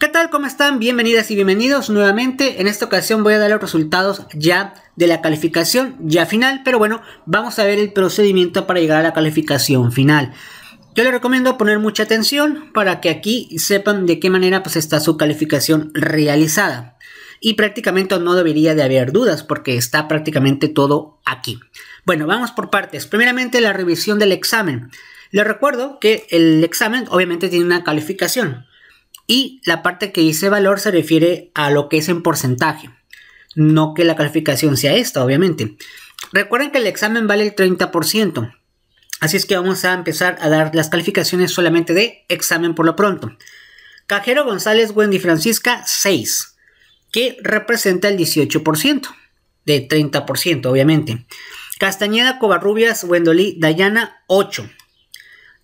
¿Qué tal? ¿Cómo están? Bienvenidas y bienvenidos nuevamente. En esta ocasión voy a dar los resultados ya de la calificación ya final, pero bueno, vamos a ver el procedimiento para llegar a la calificación final. Yo les recomiendo poner mucha atención para que aquí sepan de qué manera pues está su calificación realizada. Y prácticamente no debería de haber dudas porque está prácticamente todo aquí. Bueno, vamos por partes. Primeramente la revisión del examen. Les recuerdo que el examen obviamente tiene una calificación. Y la parte que dice valor se refiere a lo que es en porcentaje, no que la calificación sea esta, obviamente. Recuerden que el examen vale el 30%, así es que vamos a empezar a dar las calificaciones solamente de examen por lo pronto. Cajero González Wendy Francisca 6, que representa el 18%, de 30% obviamente. Castañeda Covarrubias Wendolí Dayana 8.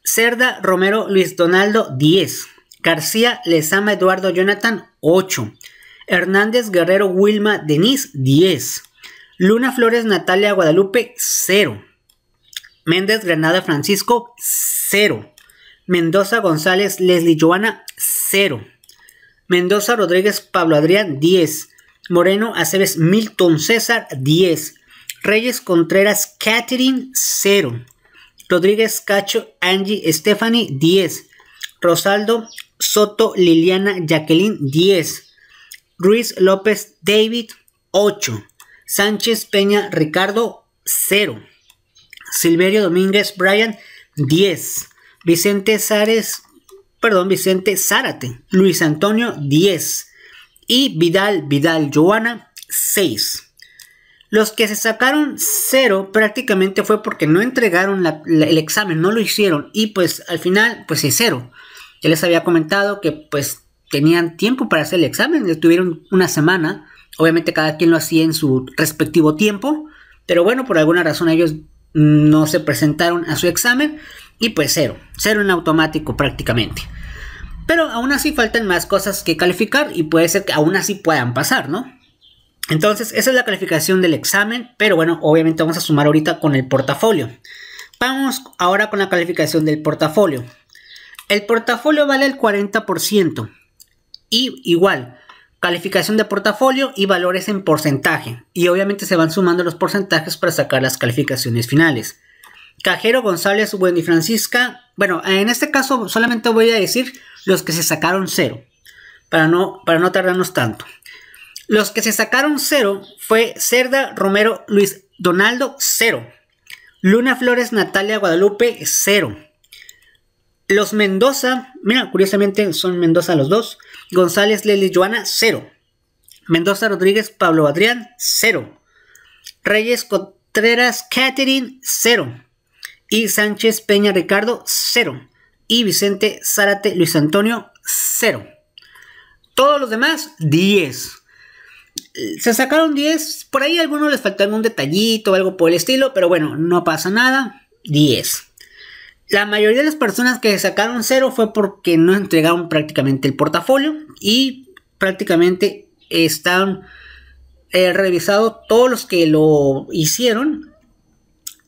Cerda Romero Luis Donaldo 10. García Lezama Eduardo Jonathan, 8. Hernández Guerrero Wilma Denise, 10. Luna Flores Natalia Guadalupe, 0. Méndez Granada Francisco, 0. Mendoza González Leslie Joana, 0. Mendoza Rodríguez Pablo Adrián, 10. Moreno Aceves Milton César, 10. Reyes Contreras Catherine, 0. Rodríguez Cacho Angie Stephanie, 10. Rosaldo Soto Liliana Jacqueline 10, Ruiz López David 8, Sánchez Peña Ricardo 0, Silverio Domínguez Bryan 10, Vicente perdón, Vicente Zárate, Luis Antonio 10 y Vidal Vidal Joana 6. Los que se sacaron 0 prácticamente fue porque no entregaron el examen, no lo hicieron y pues al final pues es cero. Ya les había comentado que pues tenían tiempo para hacer el examen, Estuvieron una semana, obviamente cada quien lo hacía en su respectivo tiempo, pero bueno, por alguna razón ellos no se presentaron a su examen y pues cero, cero en automático prácticamente. Pero aún así faltan más cosas que calificar y puede ser que aún así puedan pasar, ¿no? Entonces, esa es la calificación del examen, pero bueno, obviamente vamos a sumar ahorita con el portafolio. Vamos ahora con la calificación del portafolio. El portafolio vale el 40%. Y igual, calificación de portafolio y valores en porcentaje. Y obviamente se van sumando los porcentajes para sacar las calificaciones finales. Cajero, González, Wendy Francisca. Bueno, en este caso solamente voy a decir los que se sacaron cero. Para no, para no tardarnos tanto. Los que se sacaron cero fue Cerda, Romero, Luis Donaldo, cero. Luna Flores, Natalia Guadalupe, cero. Los Mendoza, mira, curiosamente son Mendoza los dos. González, Lely, Joana, cero. Mendoza, Rodríguez, Pablo Adrián, cero. Reyes, Contreras, Catherine, cero. Y Sánchez, Peña, Ricardo, cero. Y Vicente, Zárate, Luis Antonio, cero. Todos los demás, 10. Se sacaron 10. Por ahí a algunos les faltó algún detallito o algo por el estilo, pero bueno, no pasa nada. 10. La mayoría de las personas que sacaron cero fue porque no entregaron prácticamente el portafolio y prácticamente están eh, revisados todos los que lo hicieron.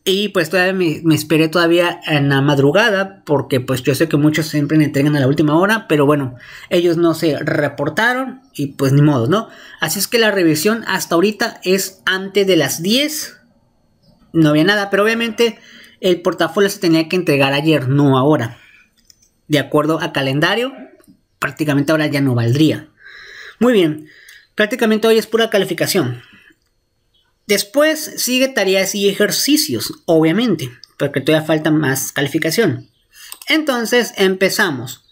Y pues todavía me, me, esperé todavía en la madrugada porque pues yo sé que muchos siempre me entregan a la última hora, pero bueno, ellos no se reportaron y pues ni modo, ¿no? Así es que la revisión hasta ahorita es antes de las 10. No había nada, pero obviamente el portafolio se tenía que entregar ayer, no ahora. De acuerdo a calendario, prácticamente ahora ya no valdría. Muy bien, prácticamente hoy es pura calificación. Después sigue tareas y ejercicios, obviamente, porque todavía falta más calificación. Entonces empezamos.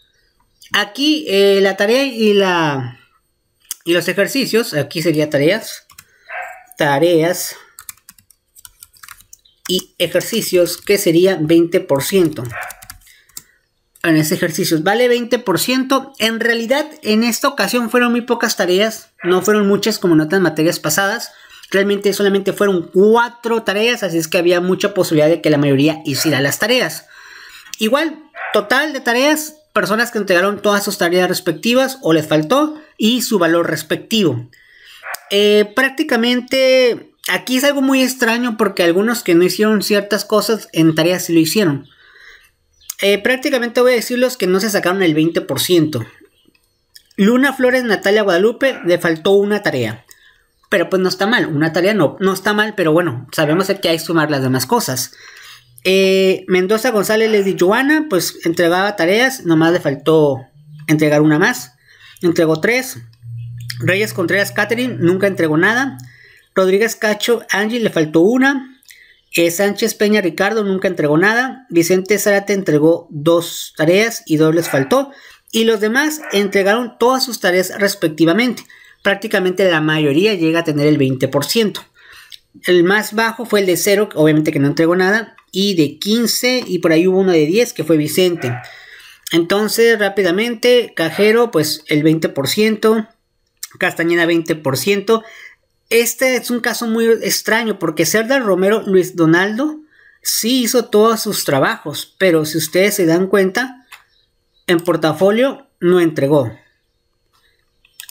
Aquí eh, la tarea y, la, y los ejercicios, aquí sería tareas, tareas, y ejercicios que sería 20%. En ese ejercicio vale 20%. En realidad en esta ocasión fueron muy pocas tareas, no fueron muchas como en otras materias pasadas. Realmente solamente fueron cuatro tareas, así es que había mucha posibilidad de que la mayoría hiciera las tareas. Igual, total de tareas, personas que entregaron todas sus tareas respectivas o les faltó y su valor respectivo. Eh, prácticamente Aquí es algo muy extraño porque algunos que no hicieron ciertas cosas en tareas sí lo hicieron. Eh, prácticamente voy a decir los que no se sacaron el 20%. Luna Flores, Natalia Guadalupe, le faltó una tarea. Pero pues no está mal, una tarea no, no está mal, pero bueno, sabemos que hay que sumar las demás cosas. Eh, Mendoza González Lady Joana, pues entregaba tareas, nomás le faltó entregar una más. Entregó tres. Reyes Contreras Catherine nunca entregó nada. Rodríguez Cacho, Angie le faltó una. Eh, Sánchez Peña Ricardo nunca entregó nada. Vicente Zárate entregó dos tareas y dos les faltó. Y los demás entregaron todas sus tareas respectivamente. Prácticamente la mayoría llega a tener el 20%. El más bajo fue el de cero, obviamente que no entregó nada. Y de 15, y por ahí hubo uno de 10 que fue Vicente. Entonces, rápidamente, Cajero, pues el 20%. Castañeda 20%, este es un caso muy extraño porque Cerda Romero Luis Donaldo sí hizo todos sus trabajos, pero si ustedes se dan cuenta, en portafolio no entregó.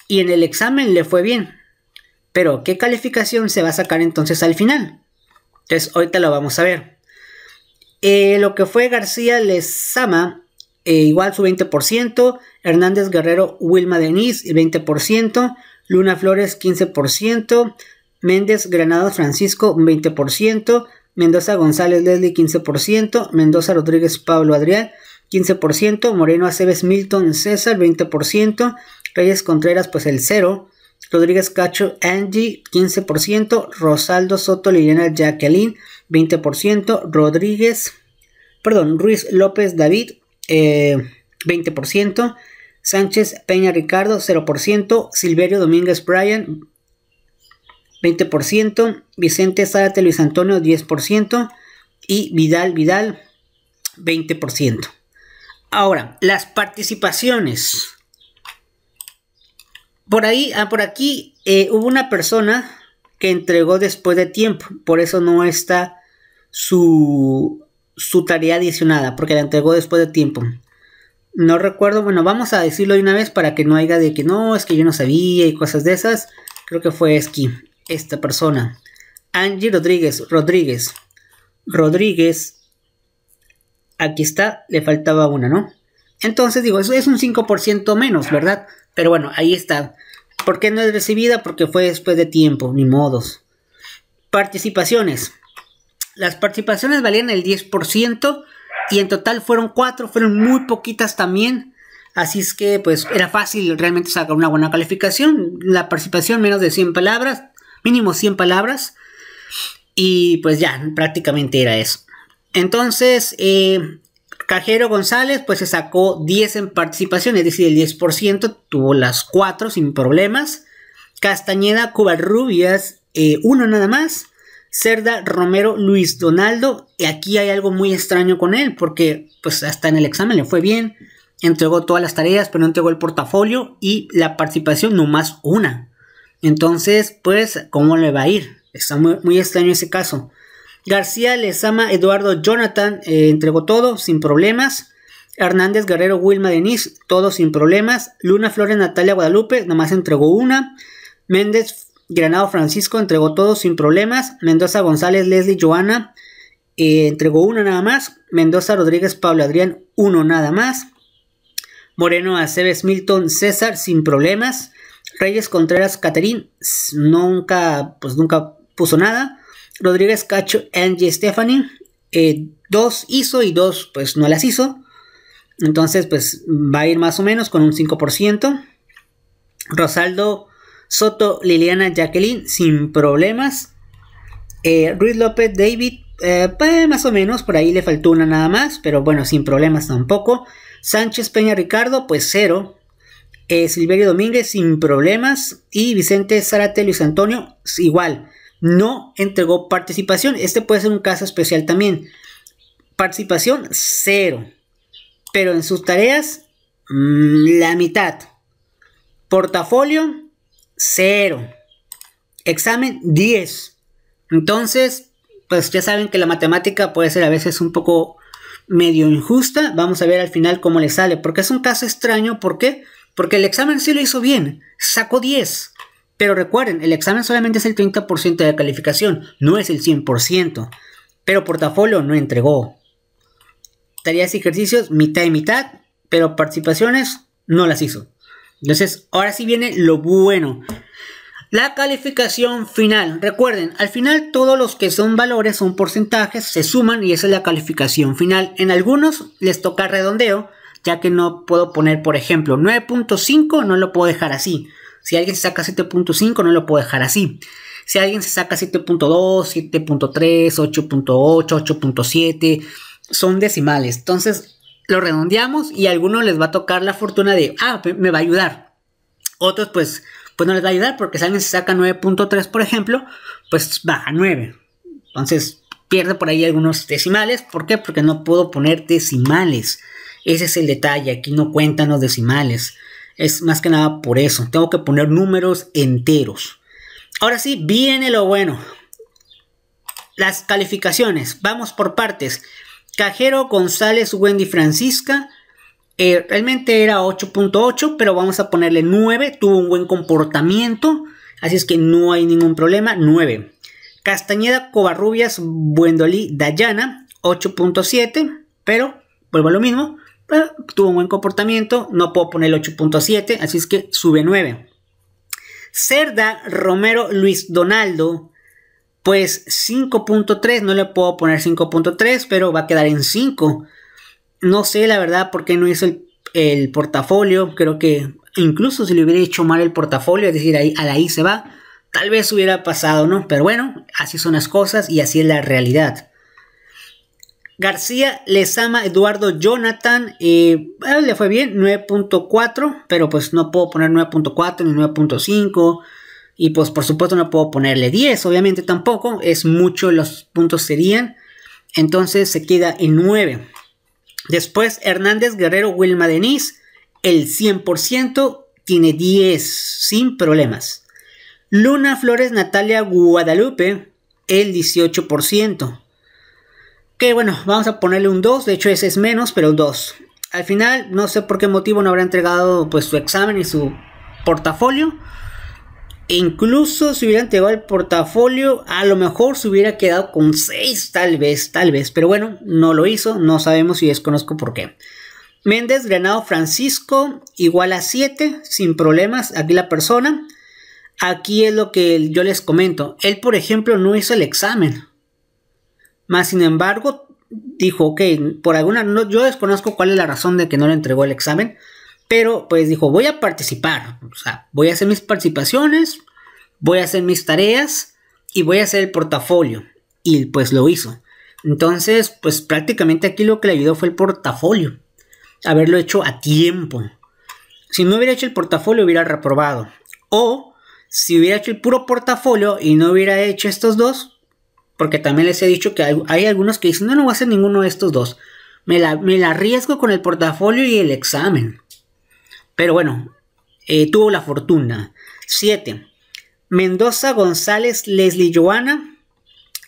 Y en el examen le fue bien. Pero, ¿qué calificación se va a sacar entonces al final? Entonces, ahorita lo vamos a ver. Eh, lo que fue García Lezama, eh, igual su 20%. Hernández Guerrero Wilma Deniz, 20%. Luna Flores 15%, Méndez Granada, Francisco 20%, Mendoza González Leslie 15%, Mendoza Rodríguez Pablo Adrián 15%, Moreno Aceves Milton César 20%, Reyes Contreras pues el 0%, Rodríguez Cacho Angie 15%, Rosaldo Soto Liliana Jacqueline 20%, Rodríguez, perdón, Ruiz López David 20%, eh, Sánchez Peña Ricardo 0%, Silverio Domínguez Bryan 20%, Vicente Zárate Luis Antonio 10% y Vidal Vidal 20%. Ahora, las participaciones. Por ahí, ah, por aquí eh, hubo una persona que entregó después de tiempo, por eso no está su, su tarea adicionada, porque la entregó después de tiempo no recuerdo, bueno, vamos a decirlo de una vez para que no haya de que no, es que yo no sabía y cosas de esas. Creo que fue Esqui, esta persona. Angie Rodríguez, Rodríguez, Rodríguez. Aquí está, le faltaba una, ¿no? Entonces digo, eso es un 5% menos, ¿verdad? Pero bueno, ahí está. ¿Por qué no es recibida? Porque fue después de tiempo, ni modos. Participaciones. Las participaciones valían el 10% y en total fueron cuatro, fueron muy poquitas también. Así es que pues era fácil realmente sacar una buena calificación. La participación menos de 100 palabras, mínimo 100 palabras. Y pues ya, prácticamente era eso. Entonces, eh, Cajero González pues se sacó 10 en participación, es decir, el 10% tuvo las cuatro sin problemas. Castañeda Cuba Rubias, eh, uno nada más. Cerda Romero Luis Donaldo. Y aquí hay algo muy extraño con él, porque pues hasta en el examen le fue bien, entregó todas las tareas, pero no entregó el portafolio y la participación nomás una. Entonces, pues, ¿cómo le va a ir? Está muy, muy extraño ese caso. García Lezama Eduardo Jonathan eh, entregó todo sin problemas. Hernández Guerrero Wilma Denis, todo sin problemas. Luna Flores Natalia Guadalupe, nomás entregó una. Méndez Granado Francisco entregó todo sin problemas. Mendoza González, Leslie Joana eh, entregó uno nada más. Mendoza Rodríguez, Pablo Adrián, uno nada más. Moreno Aceves, Milton César, sin problemas. Reyes Contreras, Caterín, nunca, pues nunca puso nada. Rodríguez Cacho, Angie Stephanie, eh, dos hizo y dos pues no las hizo. Entonces pues va a ir más o menos con un 5%. Rosaldo Soto, Liliana Jacqueline, sin problemas. Eh, Ruiz López, David, eh, pues, más o menos, por ahí le faltó una nada más, pero bueno, sin problemas tampoco. Sánchez Peña Ricardo, pues cero. Eh, Silverio Domínguez, sin problemas. Y Vicente Zárate Luis Antonio, igual. No entregó participación. Este puede ser un caso especial también. Participación, cero. Pero en sus tareas, mm, la mitad. Portafolio, 0. Examen 10. Entonces, pues ya saben que la matemática puede ser a veces un poco medio injusta. Vamos a ver al final cómo le sale. Porque es un caso extraño. ¿Por qué? Porque el examen sí lo hizo bien. Sacó 10. Pero recuerden, el examen solamente es el 30% de calificación. No es el 100%. Pero portafolio no entregó. Tareas y ejercicios mitad y mitad. Pero participaciones no las hizo. Entonces, ahora sí viene lo bueno. La calificación final. Recuerden, al final todos los que son valores son porcentajes, se suman y esa es la calificación final. En algunos les toca redondeo, ya que no puedo poner, por ejemplo, 9.5 no lo puedo dejar así. Si alguien se saca 7.5 no lo puedo dejar así. Si alguien se saca 7.2, 7.3, 8.8, 8.7, son decimales. Entonces, lo redondeamos y a algunos les va a tocar la fortuna de, ah, me va a ayudar. Otros pues, pues no les va a ayudar porque si se saca 9.3 por ejemplo, pues baja 9. Entonces pierde por ahí algunos decimales. ¿Por qué? Porque no puedo poner decimales. Ese es el detalle, aquí no cuentan los decimales. Es más que nada por eso. Tengo que poner números enteros. Ahora sí, viene lo bueno. Las calificaciones. Vamos por partes. Cajero González Wendy Francisca. Eh, realmente era 8.8, pero vamos a ponerle 9. Tuvo un buen comportamiento, así es que no hay ningún problema. 9. Castañeda Covarrubias Buendolí Dayana, 8.7, pero vuelvo a lo mismo. Eh, tuvo un buen comportamiento, no puedo poner 8.7, así es que sube 9. Cerda Romero Luis Donaldo pues 5.3, no le puedo poner 5.3, pero va a quedar en 5. No sé la verdad por qué no hizo el, portafolio, creo que incluso si le hubiera hecho mal el portafolio, es decir, ahí, a la I se va, tal vez hubiera pasado, ¿no? Pero bueno, así son las cosas y así es la realidad. García les ama Eduardo Jonathan eh, le fue bien 9.4 pero pues no puedo poner 9.4 ni 9.5 y pues por supuesto no puedo ponerle 10, obviamente tampoco, es mucho los puntos serían. Entonces se queda en 9. Después Hernández Guerrero Wilma Denis, el 100% tiene 10 sin problemas. Luna Flores Natalia Guadalupe, el 18%. Que bueno, vamos a ponerle un 2, de hecho ese es menos, pero un 2. Al final, no sé por qué motivo no habrá entregado pues su examen y su portafolio. E incluso si hubiera entregado el portafolio, a lo mejor se hubiera quedado con 6, tal vez, tal vez. Pero bueno, no lo hizo, no sabemos y desconozco por qué. Méndez, Granado, Francisco, igual a 7, sin problemas, aquí la persona. Aquí es lo que yo les comento. Él, por ejemplo, no hizo el examen. Más sin embargo, dijo, que por alguna, no, yo desconozco cuál es la razón de que no le entregó el examen. Pero pues dijo, voy a participar, o sea, voy a hacer mis participaciones, voy a hacer mis tareas y voy a hacer el portafolio. Y pues lo hizo. Entonces, pues prácticamente aquí lo que le ayudó fue el portafolio. Haberlo hecho a tiempo. Si no hubiera hecho el portafolio, hubiera reprobado. O si hubiera hecho el puro portafolio y no hubiera hecho estos dos, porque también les he dicho que hay, algunos que dicen, no, no voy a hacer ninguno de estos dos. Me la, me la arriesgo con el portafolio y el examen. Pero bueno, eh, tuvo la fortuna. 7. Mendoza, González, Leslie, Joana.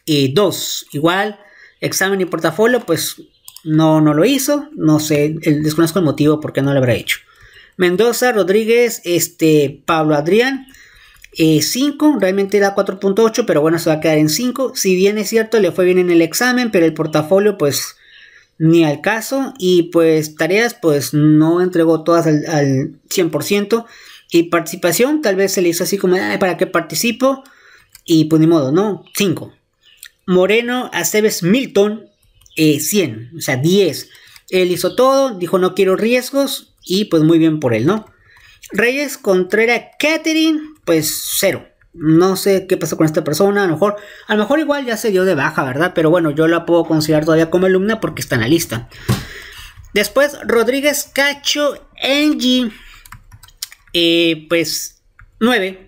2. igual, examen y portafolio, pues no, no lo hizo. No sé, desconozco el motivo por qué no lo habrá hecho. Mendoza, Rodríguez, este, Pablo Adrián. 5, eh, realmente da 4.8, pero bueno, se va a quedar en 5. Si bien es cierto, le fue bien en el examen, pero el portafolio, pues ni al caso y pues tareas pues no entregó todas al, 100% y participación tal vez se le hizo así como para qué participo y pues ni modo, ¿no? 5. Moreno Aceves Milton 100, eh, o sea 10. Él hizo todo, dijo no quiero riesgos y pues muy bien por él, ¿no? Reyes Contreras Catherine pues 0 no sé qué pasó con esta persona, a lo mejor, a lo mejor igual ya se dio de baja, ¿verdad? Pero bueno, yo la puedo considerar todavía como alumna porque está en la lista. Después, Rodríguez Cacho Engie, eh, pues 9.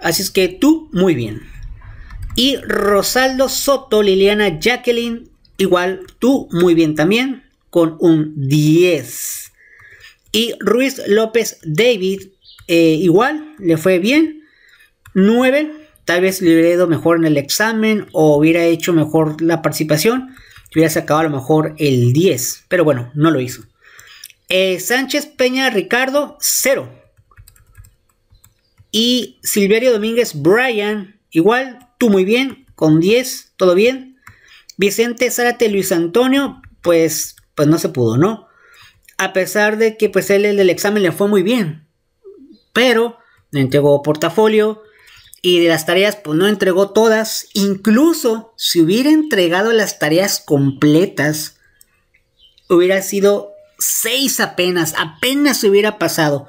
Así es que tú, muy bien. Y Rosaldo Soto, Liliana Jacqueline, igual tú, muy bien también, con un 10. Y Ruiz López David, eh, igual, le fue bien 9, tal vez le hubiera ido mejor en el examen o hubiera hecho mejor la participación, hubiera sacado a lo mejor el 10, pero bueno, no lo hizo. Eh, Sánchez Peña Ricardo, 0. Y Silverio Domínguez Brian, igual, tú muy bien, con 10, todo bien. Vicente Zárate Luis Antonio, pues, pues no se pudo, ¿no? A pesar de que pues él el del examen le fue muy bien, pero le entregó portafolio, y de las tareas pues no entregó todas. Incluso si hubiera entregado las tareas completas, hubiera sido seis apenas, apenas se hubiera pasado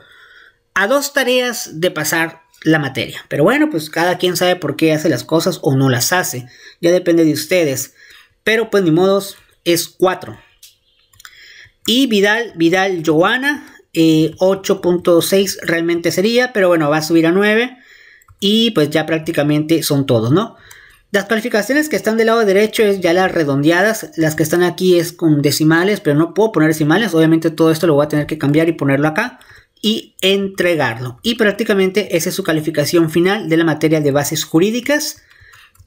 a dos tareas de pasar la materia. Pero bueno, pues cada quien sabe por qué hace las cosas o no las hace. Ya depende de ustedes. Pero pues ni modos, es 4. Y Vidal, Vidal, Joana, 8.6 eh, realmente sería, pero bueno, va a subir a 9. Y pues ya prácticamente son todos, ¿no? Las calificaciones que están del lado derecho es ya las redondeadas, las que están aquí es con decimales, pero no puedo poner decimales, obviamente todo esto lo voy a tener que cambiar y ponerlo acá y entregarlo. Y prácticamente esa es su calificación final de la materia de bases jurídicas.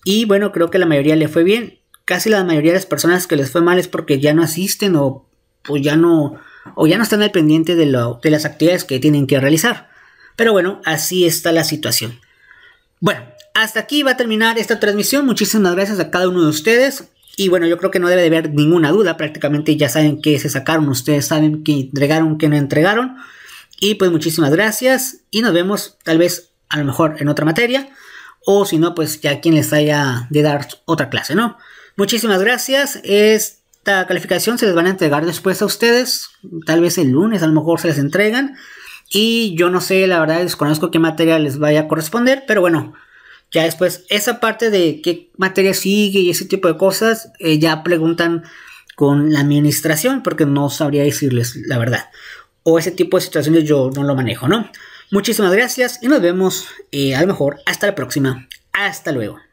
Y bueno, creo que la mayoría le fue bien. Casi la mayoría de las personas que les fue mal es porque ya no asisten o, pues ya no o ya no están al pendiente de, de las actividades que tienen que realizar. Pero bueno, así está la situación. Bueno, hasta aquí va a terminar esta transmisión. Muchísimas gracias a cada uno de ustedes. Y bueno, yo creo que no debe de haber ninguna duda. Prácticamente ya saben qué se sacaron, ustedes saben qué entregaron, qué no entregaron. Y pues muchísimas gracias y nos vemos tal vez a lo mejor en otra materia. O si no, pues ya quien les haya de dar otra clase, ¿no? Muchísimas gracias. Esta calificación se les van a entregar después a ustedes. Tal vez el lunes a lo mejor se les entregan. Y yo no sé, la verdad desconozco qué materia les vaya a corresponder, pero bueno, ya después esa parte de qué materia sigue y ese tipo de cosas, eh, ya preguntan con la administración porque no sabría decirles la verdad. O ese tipo de situaciones yo no lo manejo, ¿no? Muchísimas gracias y nos vemos eh, a lo mejor hasta la próxima. Hasta luego.